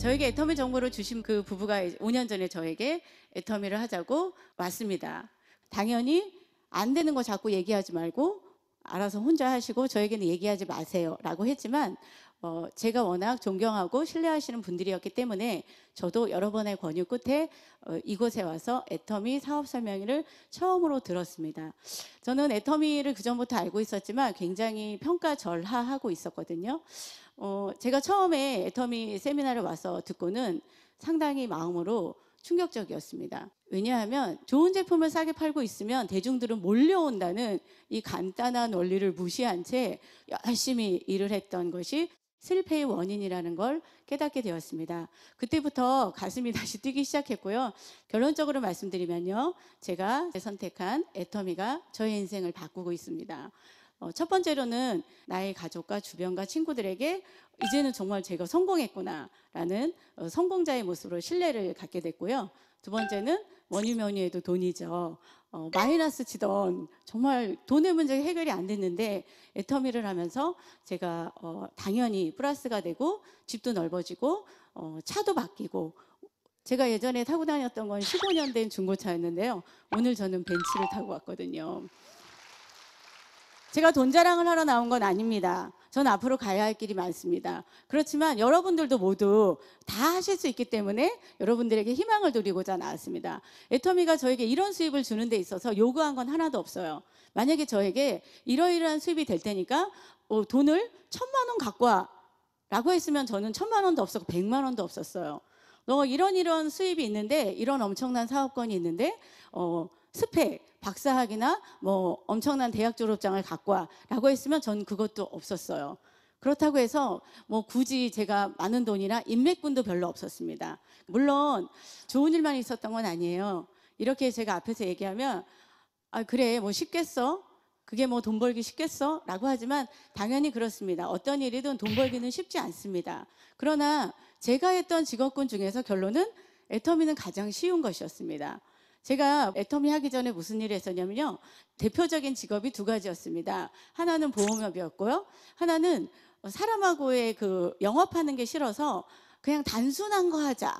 저에게 애터미 정보를 주신 그 부부가 5년 전에 저에게 애터미를 하자고 왔습니다. 당연히 안 되는 거 자꾸 얘기하지 말고 알아서 혼자 하시고 저에게는 얘기하지 마세요라고 했지만 어, 제가 워낙 존경하고 신뢰하시는 분들이었기 때문에 저도 여러 번의 권유 끝에 어, 이곳에 와서 애터미 사업 설명회를 처음으로 들었습니다. 저는 애터미를 그전부터 알고 있었지만 굉장히 평가절하하고 있었거든요. 어, 제가 처음에 애터미 세미나를 와서 듣고는 상당히 마음으로 충격적이었습니다. 왜냐하면 좋은 제품을 싸게 팔고 있으면 대중들은 몰려온다는 이 간단한 원리를 무시한 채 열심히 일을 했던 것이 실패의 원인이라는 걸 깨닫게 되었습니다. 그때부터 가슴이 다시 뛰기 시작했고요. 결론적으로 말씀드리면요. 제가 선택한 애터미가 저의 인생을 바꾸고 있습니다. 어, 첫 번째로는 나의 가족과 주변과 친구들에게 이제는 정말 제가 성공했구나라는 어, 성공자의 모습으로 신뢰를 갖게 됐고요. 두 번째는 뭐니뭐니 해도 돈이죠. 어, 마이너스 치던 정말 돈의 문제가 해결이 안 됐는데 애터미를 하면서 제가 어, 당연히 플러스가 되고 집도 넓어지고 어, 차도 바뀌고 제가 예전에 타고 다녔던 건 15년 된 중고차였는데요. 오늘 저는 벤츠를 타고 왔거든요. 제가 돈 자랑을 하러 나온 건 아닙니다. 전 앞으로 가야 할 길이 많습니다. 그렇지만 여러분들도 모두 다 하실 수 있기 때문에 여러분들에게 희망을 드리고자 나왔습니다. 애터미가 저에게 이런 수입을 주는 데 있어서 요구한 건 하나도 없어요. 만약에 저에게 이러이러한 수입이 될 테니까 어, 돈을 천만 원 갖고 와 라고 했으면 저는 천만 원도 없었고 백만 원도 없었어요. 너 뭐 이런 이런 수입이 있는데 이런 엄청난 사업권이 있는데 어, 스펙 박사학위나 뭐 엄청난 대학 졸업장을 갖고 와라고 했으면 전 그것도 없었어요. 그렇다고 해서 뭐 굳이 제가 많은 돈이나 인맥군도 별로 없었습니다. 물론 좋은 일만 있었던 건 아니에요. 이렇게 제가 앞에서 얘기하면 아 그래 뭐 쉽겠어? 그게 뭐 돈 벌기 쉽겠어? 라고 하지만 당연히 그렇습니다. 어떤 일이든 돈 벌기는 쉽지 않습니다. 그러나 제가 했던 직업군 중에서 결론은 애터미는 가장 쉬운 것이었습니다. 제가 애터미 하기 전에 무슨 일을 했었냐면요. 대표적인 직업이 두 가지였습니다. 하나는 보험업이었고요. 하나는 사람하고의 그 영업하는 게 싫어서 그냥 단순한 거 하자.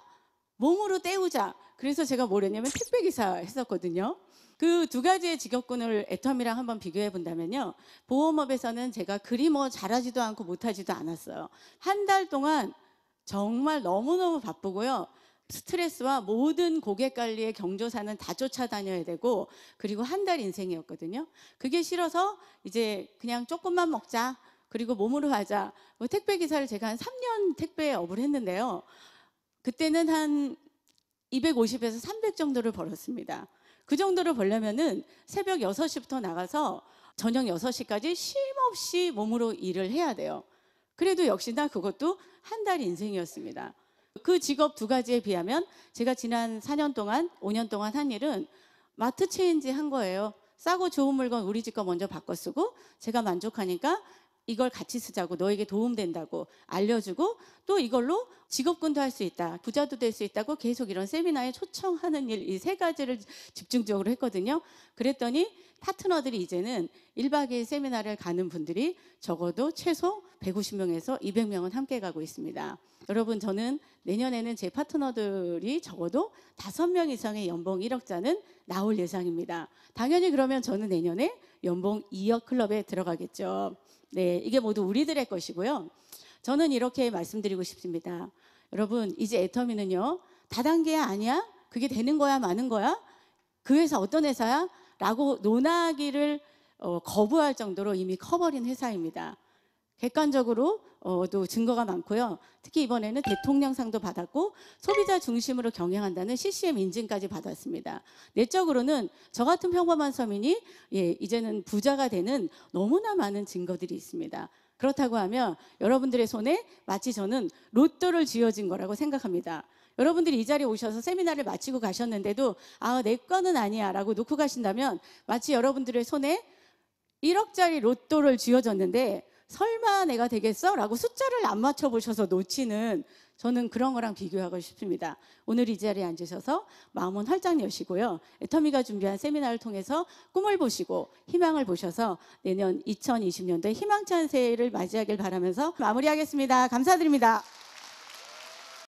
몸으로 때우자. 그래서 제가 뭘 했냐면 택배기사 했었거든요. 그 두 가지의 직업군을 애텀미랑 한번 비교해 본다면요. 보험업에서는 제가 그리 뭐 잘하지도 않고 못하지도 않았어요. 한 달 동안 정말 너무너무 바쁘고요. 스트레스와 모든 고객 관리의 경조사는 다 쫓아다녀야 되고 그리고 한 달 인생이었거든요. 그게 싫어서 이제 그냥 조금만 먹자. 그리고 몸으로 하자. 뭐 택배 기사를 제가 한 3년 택배 업을 했는데요. 그때는 한 250에서 300 정도를 벌었습니다. 그 정도를 벌려면은 새벽 6시부터 나가서 저녁 6시까지 쉼없이 몸으로 일을 해야 돼요. 그래도 역시나 그것도 한 달 인생이었습니다. 그 직업 두 가지에 비하면 제가 지난 4년 동안, 5년 동안 한 일은 마트 체인지 한 거예요. 싸고 좋은 물건 우리 집 거 먼저 바꿔 쓰고 제가 만족하니까 이걸 같이 쓰자고 너에게 도움된다고 알려주고 또 이걸로 직업군도 할 수 있다, 부자도 될 수 있다고 계속 이런 세미나에 초청하는 일 이 세 가지를 집중적으로 했거든요. 그랬더니 파트너들이 이제는 1박 2일 세미나를 가는 분들이 적어도 최소 150명에서 200명은 함께 가고 있습니다. 여러분 저는 내년에는 제 파트너들이 적어도 5명 이상의 연봉 1억자는 나올 예상입니다. 당연히 그러면 저는 내년에 연봉 2억 클럽에 들어가겠죠. 네, 이게 모두 우리들의 것이고요. 저는 이렇게 말씀드리고 싶습니다. 여러분, 이제 애터미는요, 다단계야 아니야? 그게 되는 거야, 많은 거야? 그 회사 어떤 회사야? 라고 논하기를 어, 거부할 정도로 이미 커버린 회사입니다. 객관적으로 도 어, 증거가 많고요. 특히 이번에는 대통령상도 받았고 소비자 중심으로 경영한다는 CCM 인증까지 받았습니다. 내적으로는 저 같은 평범한 서민이 예, 이제는 부자가 되는 너무나 많은 증거들이 있습니다. 그렇다고 하면 여러분들의 손에 마치 저는 로또를 쥐어진 거라고 생각합니다. 여러분들이 이 자리에 오셔서 세미나를 마치고 가셨는데도 아, 내 거는 아니야 라고 놓고 가신다면 마치 여러분들의 손에 1억짜리 로또를 쥐어졌는데 설마 내가 되겠어? 라고 숫자를 안 맞춰보셔서 놓치는 저는 그런 거랑 비교하고 싶습니다. 오늘 이 자리에 앉으셔서 마음은 활짝 여시고요. 에터미가 준비한 세미나를 통해서 꿈을 보시고 희망을 보셔서 내년 2020년도에 희망찬 새해를 맞이하길 바라면서 마무리하겠습니다. 감사드립니다.